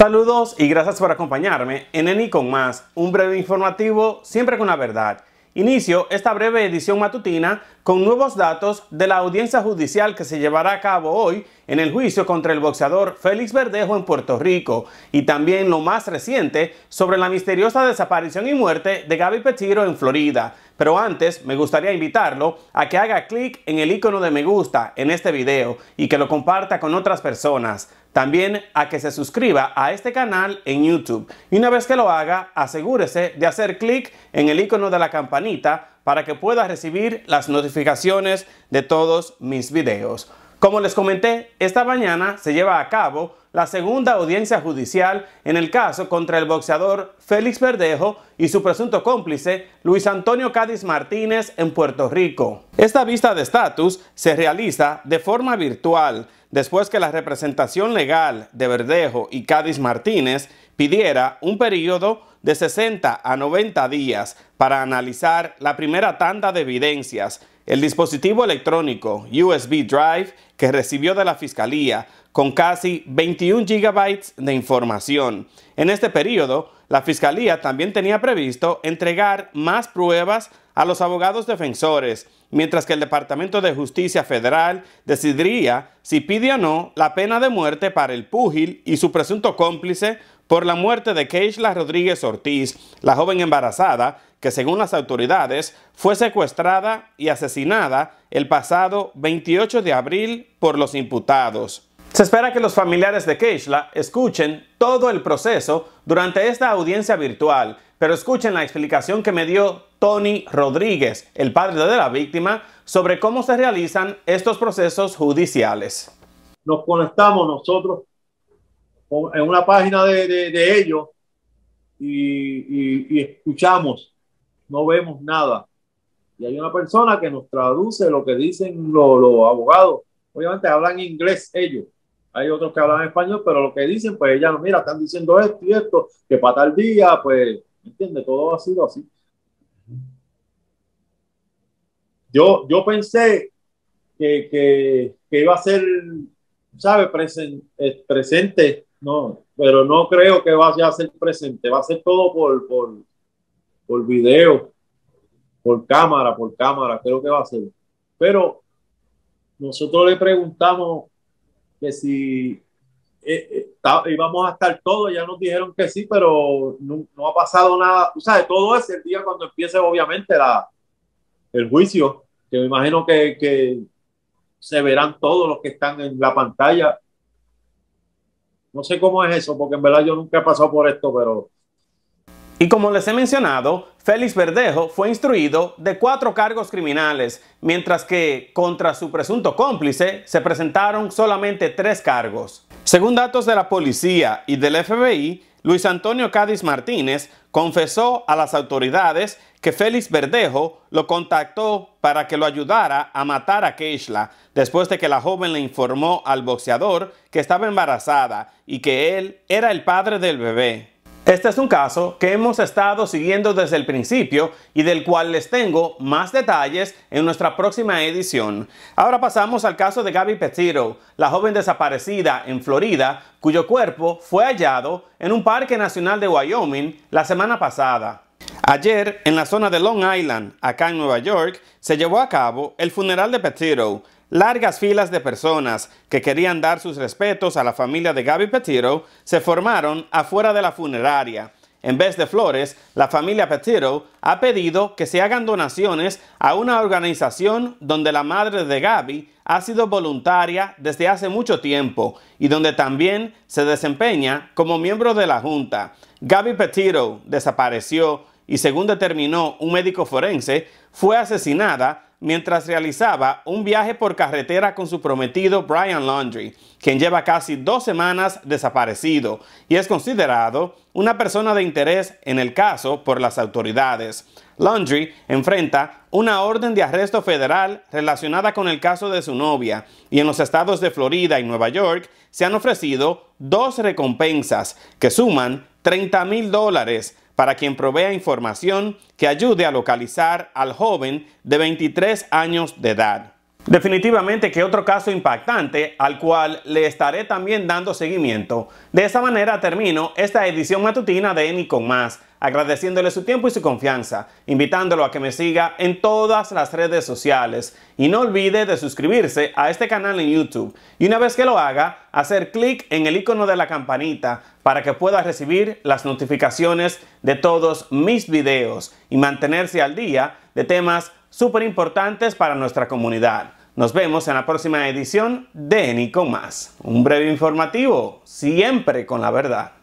Saludos y gracias por acompañarme en ENI con más, un breve informativo siempre con la verdad. Inicio esta breve edición matutina con nuevos datos de la audiencia judicial que se llevará a cabo hoy en el juicio contra el boxeador Félix Verdejo en Puerto Rico y también lo más reciente sobre la misteriosa desaparición y muerte de Gaby Petiro en Florida. Pero antes me gustaría invitarlo a que haga clic en el icono de me gusta en este video y que lo comparta con otras personas. También a que se suscriba a este canal en YouTube. Y una vez que lo haga, asegúrese de hacer clic en el icono de la campanita para que pueda recibir las notificaciones de todos mis videos. Como les comenté, esta mañana se lleva a cabo la segunda audiencia judicial en el caso contra el boxeador Félix Verdejo y su presunto cómplice Luis Antonio Cádiz Martínez en Puerto Rico. Esta vista de estatus se realiza de forma virtual después que la representación legal de Verdejo y Cádiz Martínez pidiera un periodo de 60 a 90 días para analizar la primera tanda de evidencias, el dispositivo electrónico USB Drive que recibió de la Fiscalía con casi 21 gigabytes de información. En este periodo, la Fiscalía también tenía previsto entregar más pruebas a los abogados defensores, mientras que el Departamento de Justicia Federal decidiría si pide o no la pena de muerte para el púgil y su presunto cómplice por la muerte de Keishla Rodríguez Ortiz, la joven embarazada que según las autoridades fue secuestrada y asesinada el pasado 28 de abril por los imputados. Se espera que los familiares de Keishla escuchen todo el proceso durante esta audiencia virtual, pero escuchen la explicación que me dio Tony Rodríguez, el padre de la víctima, sobre cómo se realizan estos procesos judiciales. Nos conectamos nosotros en una página de, ellos y, escuchamos no vemos nada. Y hay una persona que nos traduce lo que dicen los, abogados. Obviamente hablan inglés ellos. Hay otros que hablan español, pero lo que dicen, pues ella no mira, están diciendo esto y esto, que para tal día, pues, ¿entiende? Todo ha sido así. Yo, yo pensé que, que, iba a ser, sabe eh, presente, no, pero no creo que vaya a ser presente, va a ser todo por, por video, por cámara, por cámara, creo que va a ser. Pero nosotros le preguntamos que si eh, eh, íbamos a estar todos, ya nos dijeron que sí, pero no, ha pasado nada. Tú sabes, todo es el día cuando empiece, obviamente, el juicio, que me imagino que, que se verán todos los que están en la pantalla. No sé cómo es eso, porque en verdad yo nunca he pasado por esto, pero y como les he mencionado, Félix Verdejo fue instruido de cuatro cargos criminales, mientras que contra su presunto cómplice se presentaron solamente tres cargos. Según datos de la policía y del FBI, Luis Antonio Cádiz Martínez confesó a las autoridades que Félix Verdejo lo contactó para que lo ayudara a matar a Keishla después de que la joven le informó al boxeador que estaba embarazada y que él era el padre del bebé. Este es un caso que hemos estado siguiendo desde el principio y del cual les tengo más detalles en nuestra próxima edición. Ahora pasamos al caso de Gaby Petito, la joven desaparecida en Florida, cuyo cuerpo fue hallado en un parque nacional de Wyoming la semana pasada. Ayer, en la zona de Long Island, acá en Nueva York, se llevó a cabo el funeral de Petiro. Largas filas de personas que querían dar sus respetos a la familia de Gaby Petiro se formaron afuera de la funeraria. En vez de flores, la familia Petiro ha pedido que se hagan donaciones a una organización donde la madre de Gaby ha sido voluntaria desde hace mucho tiempo y donde también se desempeña como miembro de la Junta. Gaby Petiro desapareció y según determinó un médico forense, fue asesinada mientras realizaba un viaje por carretera con su prometido Brian Laundry, quien lleva casi dos semanas desaparecido y es considerado una persona de interés en el caso por las autoridades. Laundry enfrenta una orden de arresto federal relacionada con el caso de su novia y en los estados de Florida y Nueva York se han ofrecido dos recompensas que suman 30 mil dólares para quien provea información que ayude a localizar al joven de 23 años de edad. Definitivamente que otro caso impactante al cual le estaré también dando seguimiento. De esa manera termino esta edición matutina de Eni con más, agradeciéndole su tiempo y su confianza, invitándolo a que me siga en todas las redes sociales y no olvide de suscribirse a este canal en YouTube y una vez que lo haga, hacer clic en el icono de la campanita para que pueda recibir las notificaciones de todos mis videos y mantenerse al día de temas súper importantes para nuestra comunidad. Nos vemos en la próxima edición de Nico Más. Un breve informativo, siempre con la verdad.